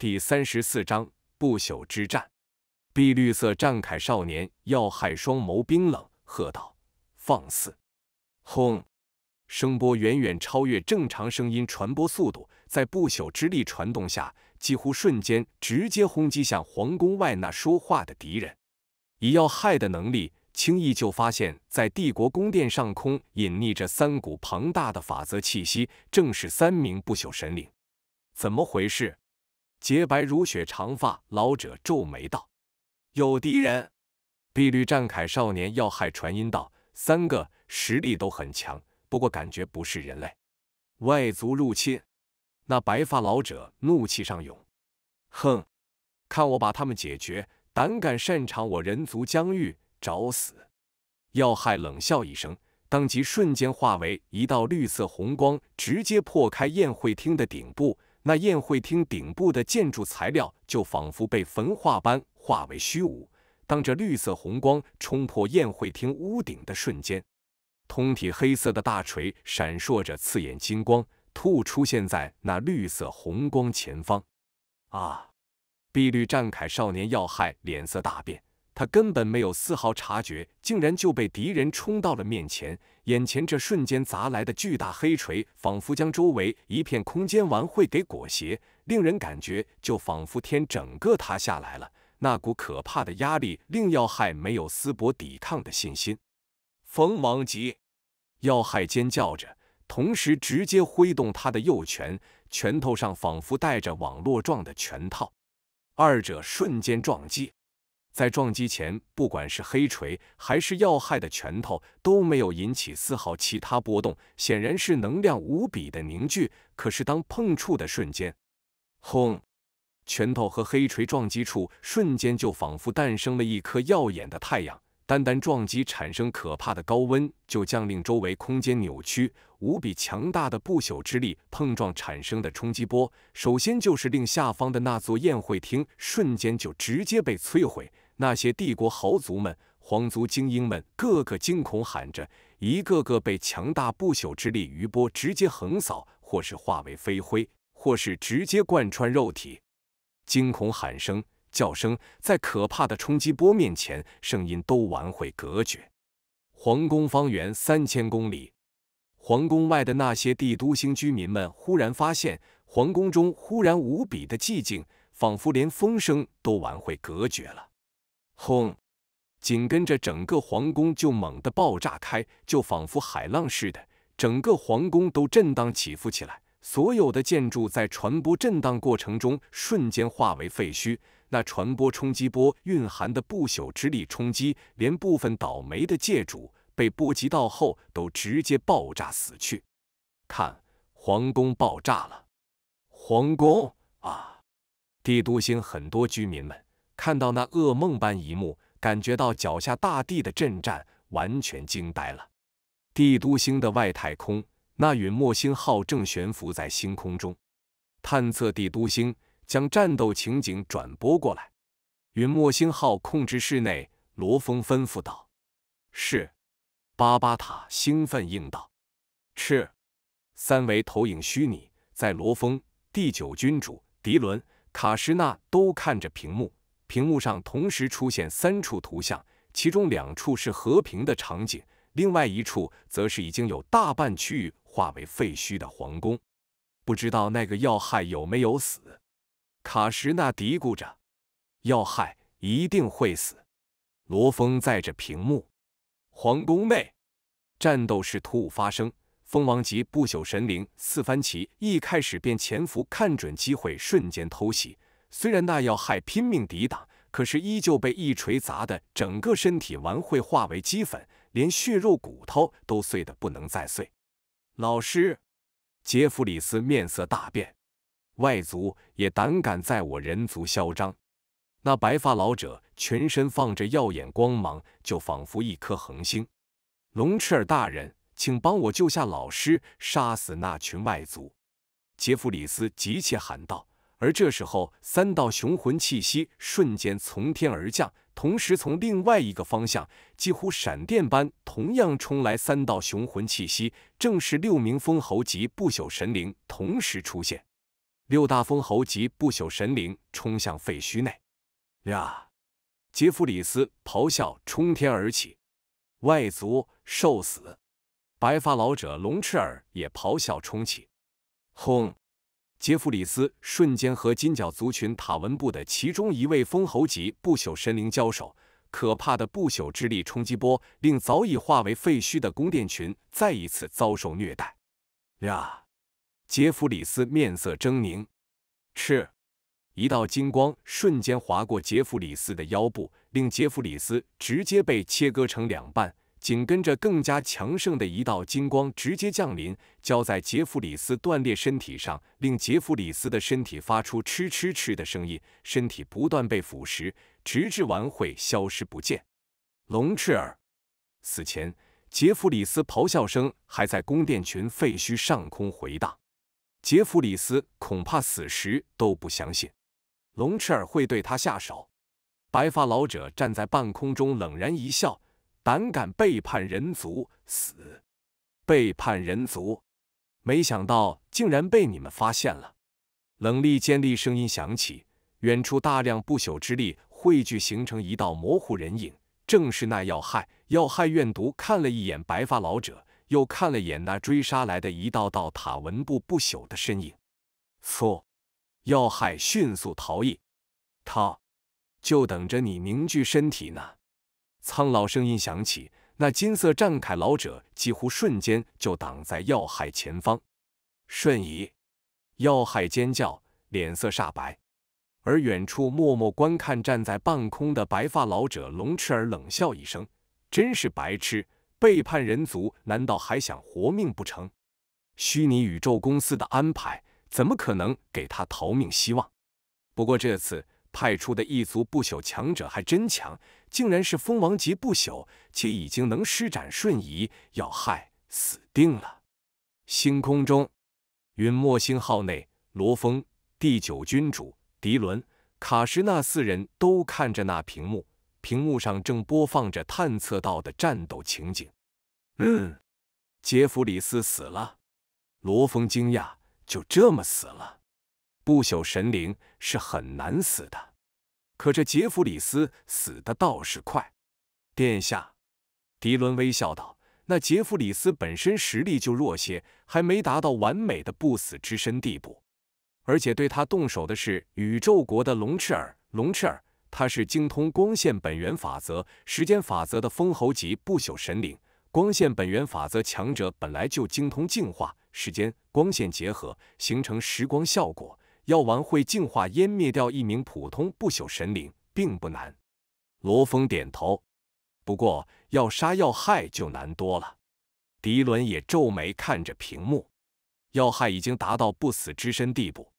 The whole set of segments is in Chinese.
第三十四章不朽之战。碧绿色战铠少年要害双眸冰冷，喝道：“放肆！”轰！声波远远超越正常声音传播速度，在不朽之力传动下，几乎瞬间直接轰击向皇宫外那说话的敌人。以要害的能力，轻易就发现，在帝国宫殿上空隐匿着三股庞大的法则气息，正是三名不朽神灵。怎么回事？洁白如雪长发老者皱眉道：“有敌人。”碧绿战铠少年要害传音道：“三个，实力都很强，不过感觉不是人类，外族入侵。”那白发老者怒气上涌：“哼，看我把他们解决！胆敢擅闯我人族疆域，找死！”要害冷笑一声，当即瞬间化为一道绿色红光，直接破开宴会厅的顶部。那宴会厅顶部的建筑材料就仿佛被焚化般化为虚无。当这绿色红光冲破宴会厅屋顶的瞬间，通体黑色的大锤闪烁着刺眼金光，突出现在那绿色红光前方。啊！碧绿战铠少年要害脸色大变。他根本没有丝毫察觉，竟然就被敌人冲到了面前。眼前这瞬间砸来的巨大黑锤，仿佛将周围一片空间完会给裹挟，令人感觉就仿佛天整个塌下来了。那股可怕的压力令要害没有丝毫抵抗的信心。冯王级，要害尖叫着，同时直接挥动他的右拳，拳头上仿佛带着网络状的拳套，二者瞬间撞击。在撞击前，不管是黑锤还是要害的拳头，都没有引起丝毫其他波动，显然是能量无比的凝聚。可是当碰触的瞬间，轰！拳头和黑锤撞击处瞬间就仿佛诞生了一颗耀眼的太阳，单单撞击产生可怕的高温，就将令周围空间扭曲。无比强大的不朽之力碰撞产生的冲击波，首先就是令下方的那座宴会厅瞬间就直接被摧毁。那些帝国豪族们、皇族精英们，个个惊恐喊着，一个个被强大不朽之力余波直接横扫，或是化为飞灰，或是直接贯穿肉体。惊恐喊声、叫声，在可怕的冲击波面前，声音都完会隔绝。皇宫方圆三千公里，皇宫外的那些帝都星居民们忽然发现，皇宫中忽然无比的寂静，仿佛连风声都完会隔绝了。轰！紧跟着，整个皇宫就猛地爆炸开，就仿佛海浪似的，整个皇宫都震荡起伏起来。所有的建筑在传播震荡过程中，瞬间化为废墟。那传播冲击波蕴含的不朽之力冲击，连部分倒霉的界主被波及到后，都直接爆炸死去。看，皇宫爆炸了！皇宫啊！帝都星很多居民们。看到那噩梦般一幕，感觉到脚下大地的震颤，完全惊呆了。帝都星的外太空，那陨墨星号正悬浮在星空中，探测帝都星，将战斗情景转播过来。陨墨星号控制室内，罗峰吩咐道：“是。”巴巴塔兴奋应道：“是。”三维投影虚拟，在罗峰、第九君主迪伦、卡什纳都看着屏幕。屏幕上同时出现三处图像，其中两处是和平的场景，另外一处则是已经有大半区域化为废墟的皇宫。不知道那个要害有没有死？卡什纳嘀咕着。要害一定会死。罗峰载着屏幕，皇宫内战斗是突兀发生。蜂王级不朽神灵四番旗一开始便潜伏，看准机会，瞬间偷袭。虽然那要害拼命抵挡，可是依旧被一锤砸得整个身体完会化为齑粉，连血肉骨头都碎得不能再碎。老师，杰弗里斯面色大变，外族也胆敢在我人族嚣张？那白发老者全身放着耀眼光芒，就仿佛一颗恒星。龙赤尔大人，请帮我救下老师，杀死那群外族！杰弗里斯急切喊道。而这时候，三道雄浑气息瞬间从天而降，同时从另外一个方向，几乎闪电般，同样冲来三道雄浑气息，正是六名封侯级不朽神灵同时出现。六大封侯级不朽神灵冲向废墟内，呀！杰弗里斯咆哮冲天而起，外族受死！白发老者龙赤耳也咆哮冲起，轰！杰弗里斯瞬间和金角族群塔文部的其中一位封侯级不朽神灵交手，可怕的不朽之力冲击波令早已化为废墟的宫殿群再一次遭受虐待。呀！杰弗里斯面色狰狞，嗤，一道金光瞬间划过杰弗里斯的腰部，令杰弗里斯直接被切割成两半。紧跟着，更加强盛的一道金光直接降临，浇在杰弗里斯断裂身体上，令杰弗里斯的身体发出嗤嗤嗤的声音，身体不断被腐蚀，直至完会消失不见。龙赤儿，死前，杰弗里斯咆哮声还在宫殿群废墟上空回荡。杰弗里斯恐怕死时都不相信龙赤儿会对他下手。白发老者站在半空中，冷然一笑。胆敢背叛人族，死！背叛人族，没想到竟然被你们发现了。冷厉尖利声音响起，远处大量不朽之力汇聚，形成一道模糊人影，正是那要害。要害怨毒看了一眼白发老者，又看了眼那追杀来的一道道塔纹布不朽的身影，错！要害迅速逃逸，他就等着你凝聚身体呢。苍老声音响起，那金色战铠老者几乎瞬间就挡在要害前方。瞬移，要害尖叫，脸色煞白。而远处默默观看，站在半空的白发老者龙赤儿冷笑一声：真是白痴，背叛人族，难道还想活命不成？虚拟宇宙公司的安排，怎么可能给他逃命希望？不过这次。派出的一族不朽强者还真强，竟然是蜂王级不朽，且已经能施展瞬移，要害死定了。星空中，陨墨星号内，罗峰、第九君主迪伦、卡什纳四人都看着那屏幕，屏幕上正播放着探测到的战斗情景。嗯，杰弗里斯死了。罗峰惊讶，就这么死了？不朽神灵是很难死的，可这杰弗里斯死的倒是快。殿下，迪伦微笑道：“那杰弗里斯本身实力就弱些，还没达到完美的不死之身地步。而且对他动手的是宇宙国的龙赤尔。龙赤尔，他是精通光线本源法则、时间法则的封侯级不朽神灵。光线本源法则强者本来就精通净化、时间、光线结合，形成时光效果。”药丸会净化、湮灭掉一名普通不朽神灵，并不难。罗峰点头，不过要杀要害就难多了。迪伦也皱眉看着屏幕，要害已经达到不死之身地步。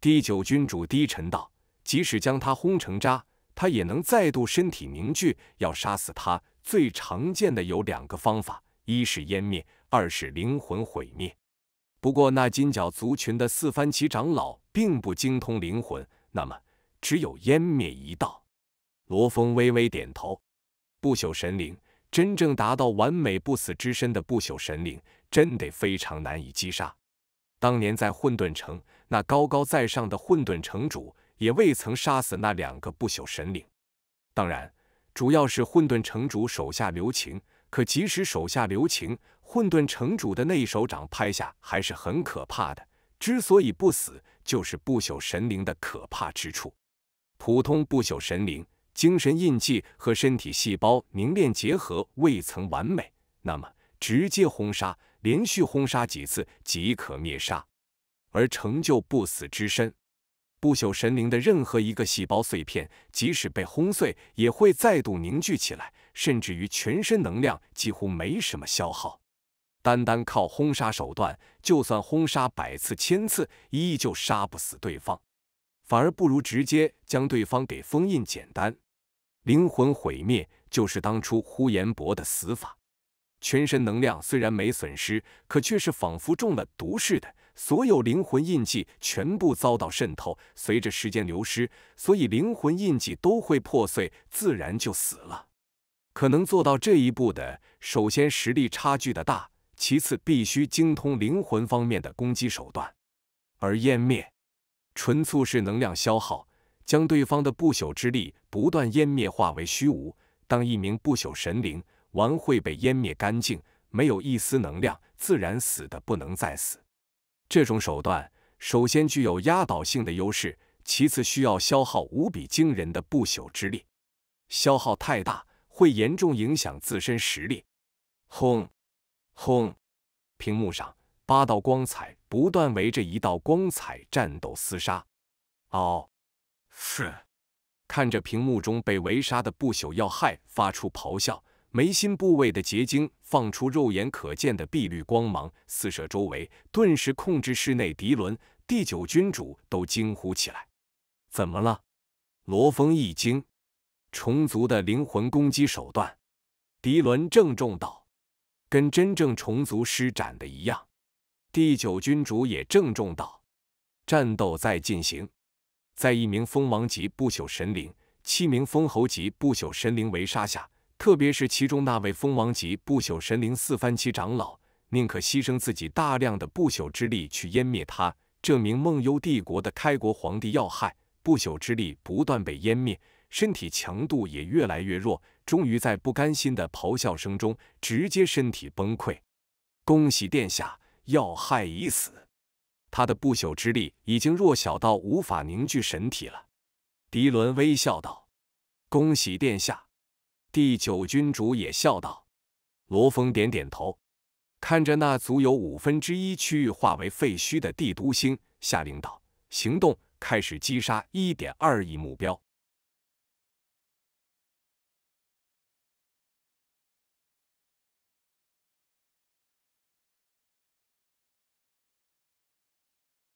第九君主低沉道：“即使将他轰成渣，他也能再度身体凝聚。要杀死他，最常见的有两个方法：一是湮灭，二是灵魂毁灭。不过那金角族群的四番旗长老。”并不精通灵魂，那么只有湮灭一道。罗峰微微点头。不朽神灵，真正达到完美不死之身的不朽神灵，真得非常难以击杀。当年在混沌城，那高高在上的混沌城主也未曾杀死那两个不朽神灵。当然，主要是混沌城主手下留情。可即使手下留情，混沌城主的那一手掌拍下还是很可怕的。之所以不死。就是不朽神灵的可怕之处。普通不朽神灵，精神印记和身体细胞凝练结合未曾完美，那么直接轰杀，连续轰杀几次即可灭杀。而成就不死之身，不朽神灵的任何一个细胞碎片，即使被轰碎，也会再度凝聚起来，甚至于全身能量几乎没什么消耗。单单靠轰杀手段，就算轰杀百次、千次，依旧杀不死对方，反而不如直接将对方给封印简单。灵魂毁灭，就是当初呼延博的死法。全身能量虽然没损失，可却是仿佛中了毒似的，所有灵魂印记全部遭到渗透，随着时间流失，所以灵魂印记都会破碎，自然就死了。可能做到这一步的，首先实力差距的大。其次，必须精通灵魂方面的攻击手段，而湮灭，纯粹是能量消耗，将对方的不朽之力不断湮灭化为虚无。当一名不朽神灵完会被湮灭干净，没有一丝能量，自然死的不能再死。这种手段首先具有压倒性的优势，其次需要消耗无比惊人的不朽之力，消耗太大，会严重影响自身实力。轰！轰！屏幕上八道光彩不断围着一道光彩战斗厮杀。嗷！是。看着屏幕中被围杀的不朽要害，发出咆哮，眉心部位的结晶放出肉眼可见的碧绿光芒，四射周围，顿时控制室内迪伦第九君主都惊呼起来。怎么了？罗峰一惊。虫族的灵魂攻击手段。迪伦郑重道。跟真正虫族施展的一样，第九君主也郑重道：“战斗在进行，在一名封王级不朽神灵、七名封侯级不朽神灵围杀下，特别是其中那位封王级不朽神灵四番七长老，宁可牺牲自己大量的不朽之力去湮灭他这名梦幽帝国的开国皇帝要害，不朽之力不断被湮灭。”身体强度也越来越弱，终于在不甘心的咆哮声中，直接身体崩溃。恭喜殿下，要害已死。他的不朽之力已经弱小到无法凝聚神体了。迪伦微笑道：“恭喜殿下。”第九君主也笑道：“罗峰点点头，看着那足有五分之一区域化为废墟的帝都星，下令道：‘行动，开始击杀一点二亿目标。’”